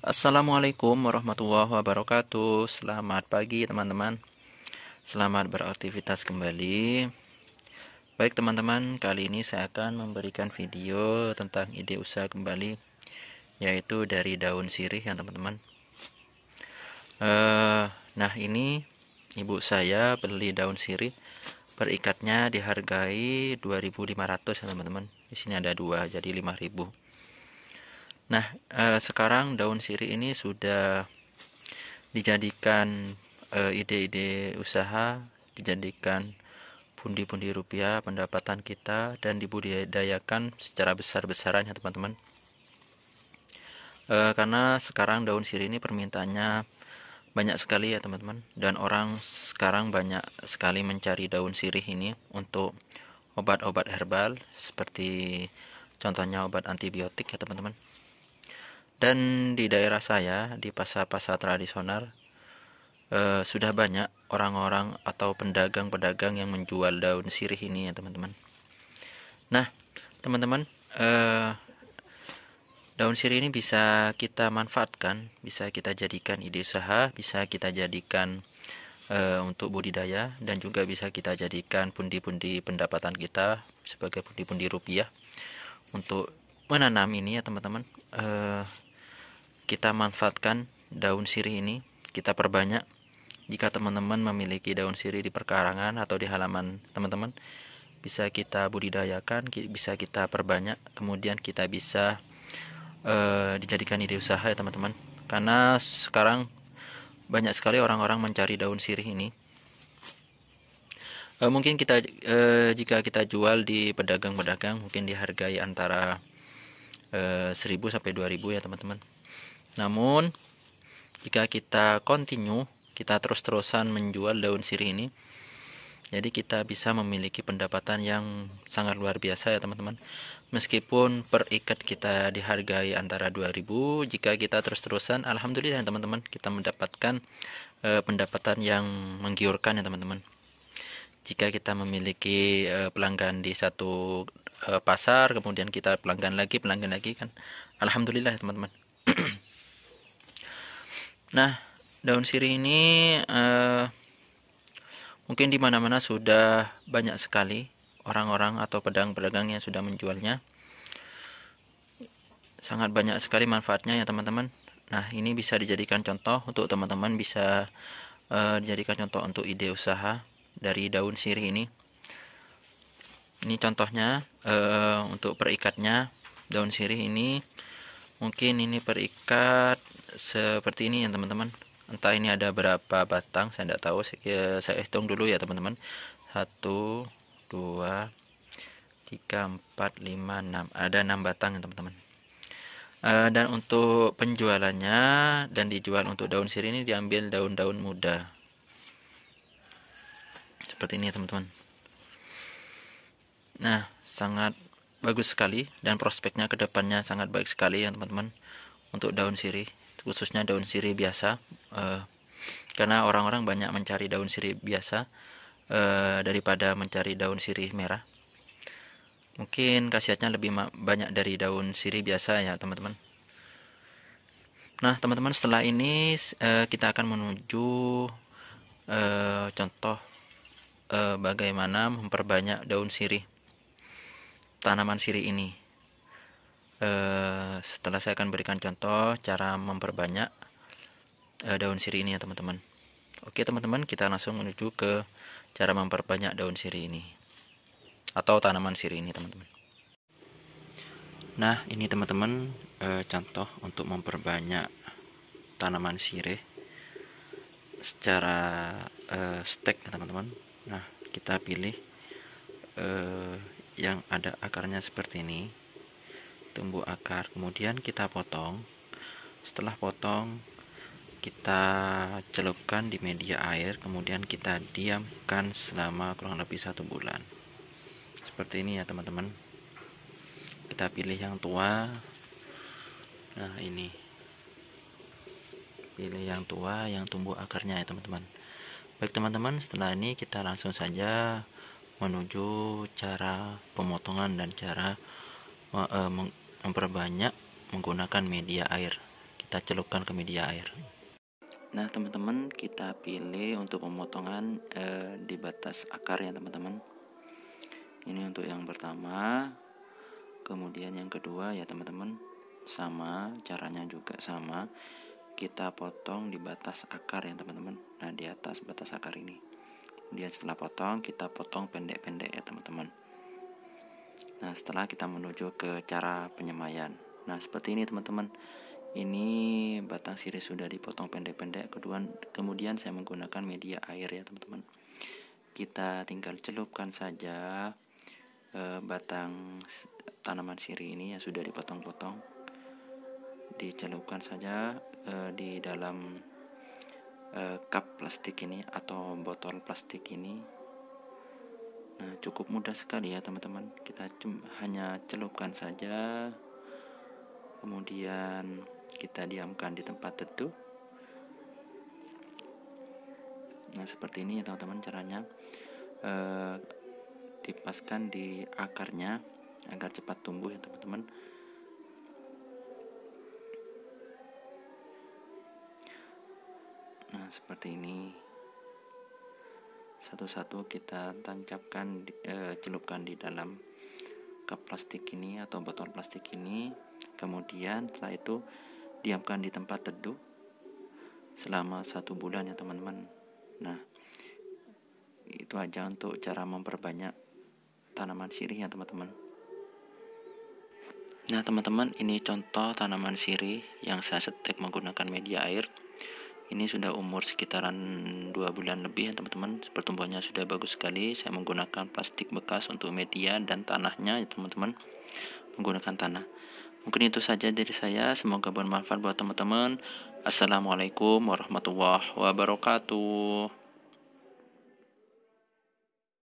Assalamualaikum warahmatullahi wabarakatuh. Selamat pagi teman-teman. Selamat beraktivitas kembali. Baik teman-teman, kali ini saya akan memberikan video tentang ide usaha kembali yaitu dari daun sirih ya teman-teman. Uh, nah, ini ibu saya beli daun sirih perikatnya dihargai 2.500 ya teman-teman. Di sini ada dua jadi 5.000. Nah, eh, sekarang daun sirih ini sudah dijadikan eh, ide-ide eh, usaha, dijadikan pundi-pundi rupiah pendapatan kita dan dibudidayakan secara besar-besaran ya teman-teman. Eh, karena sekarang daun sirih ini permintaannya banyak sekali ya teman-teman dan orang sekarang banyak sekali mencari daun sirih ini untuk obat-obat herbal seperti contohnya obat antibiotik ya teman-teman. Dan di daerah saya di pasar-pasar tradisional eh, sudah banyak orang-orang atau pedagang-pedagang yang menjual daun sirih ini ya teman-teman. Nah teman-teman eh, daun sirih ini bisa kita manfaatkan, bisa kita jadikan ide usaha, bisa kita jadikan eh, untuk budidaya dan juga bisa kita jadikan pundi-pundi pendapatan kita sebagai pundi-pundi rupiah untuk menanam ini ya teman-teman eh, kita manfaatkan daun sirih ini, kita perbanyak. Jika teman-teman memiliki daun sirih di perkarangan atau di halaman teman-teman, bisa kita budidayakan, bisa kita perbanyak, kemudian kita bisa eh, dijadikan ide usaha ya teman-teman. Karena sekarang banyak sekali orang-orang mencari daun sirih ini. E, mungkin kita e, jika kita jual di pedagang-pedagang mungkin dihargai antara e, 1000 sampai 2000 ya teman-teman. Namun jika kita continue, kita terus-terusan menjual daun sirih ini, jadi kita bisa memiliki pendapatan yang sangat luar biasa ya teman-teman. Meskipun per ikat kita dihargai antara 2000, jika kita terus-terusan alhamdulillah ya teman-teman kita mendapatkan e, pendapatan yang menggiurkan ya teman-teman. Jika kita memiliki e, pelanggan di satu e, pasar, kemudian kita pelanggan lagi, pelanggan lagi kan alhamdulillah ya teman-teman. Nah, daun sirih ini uh, mungkin di mana-mana sudah banyak sekali orang-orang atau pedagang-pedagang yang sudah menjualnya. Sangat banyak sekali manfaatnya ya teman-teman. Nah, ini bisa dijadikan contoh untuk teman-teman bisa uh, dijadikan contoh untuk ide usaha dari daun sirih ini. Ini contohnya uh, untuk perikatnya daun sirih ini mungkin ini perikat seperti ini ya teman-teman entah ini ada berapa batang saya tidak tahu saya, saya hitung dulu ya teman-teman satu dua tiga empat lima enam ada enam batang ya teman-teman eh, dan untuk penjualannya dan dijual untuk daun sirih ini diambil daun-daun muda seperti ini ya teman-teman nah sangat bagus sekali dan prospeknya kedepannya sangat baik sekali ya teman-teman untuk daun sirih khususnya daun sirih biasa uh, karena orang-orang banyak mencari daun sirih biasa uh, daripada mencari daun sirih merah mungkin khasiatnya lebih banyak dari daun sirih biasa ya teman-teman nah teman-teman setelah ini uh, kita akan menuju uh, contoh uh, bagaimana memperbanyak daun sirih tanaman sirih ini Eh, setelah saya akan berikan contoh cara memperbanyak eh, daun siri ini ya teman-teman oke teman-teman kita langsung menuju ke cara memperbanyak daun siri ini atau tanaman siri ini teman-teman nah ini teman-teman eh, contoh untuk memperbanyak tanaman siri secara stek ya teman-teman nah kita pilih yang ada akarnya seperti ini tumbuh akar kemudian kita potong setelah potong kita celupkan di media air kemudian kita diamkan selama kurang lebih satu bulan seperti ini ya teman-teman kita pilih yang tua nah ini pilih yang tua yang tumbuh akarnya ya teman-teman baik teman-teman setelah ini kita langsung saja menuju cara pemotongan dan cara uh, memperbanyak menggunakan media air. Kita celupkan ke media air. Nah, teman-teman, kita pilih untuk pemotongan eh, di batas akar ya, teman-teman. Ini untuk yang pertama. Kemudian yang kedua ya, teman-teman. Sama, caranya juga sama. Kita potong di batas akar ya, teman-teman. Nah, di atas batas akar ini. dia setelah potong, kita potong pendek-pendek ya, teman-teman. Nah, setelah kita menuju ke cara penyemayan Nah, seperti ini teman-teman. Ini batang sirih sudah dipotong pendek-pendek. kedua Kemudian saya menggunakan media air ya, teman-teman. Kita tinggal celupkan saja eh, batang tanaman sirih ini yang sudah dipotong-potong. Dicelupkan saja eh, di dalam eh, cup plastik ini atau botol plastik ini Nah, cukup mudah sekali ya, teman-teman. Kita hanya celupkan saja. Kemudian kita diamkan di tempat teduh. Nah, seperti ini ya, teman-teman caranya. Eh, dipaskan di akarnya agar cepat tumbuh ya, teman-teman. Nah, seperti ini satu-satu kita tancapkan e, celupkan di dalam cup plastik ini atau botol plastik ini kemudian setelah itu diamkan di tempat teduh selama satu bulan ya teman-teman nah itu aja untuk cara memperbanyak tanaman sirih ya teman-teman nah teman-teman ini contoh tanaman sirih yang saya setek menggunakan media air ini sudah umur sekitaran dua bulan lebih ya teman-teman pertumbuhannya sudah bagus sekali saya menggunakan plastik bekas untuk media dan tanahnya ya teman-teman menggunakan tanah mungkin itu saja dari saya semoga bermanfaat buat teman-teman assalamualaikum warahmatullahi wabarakatuh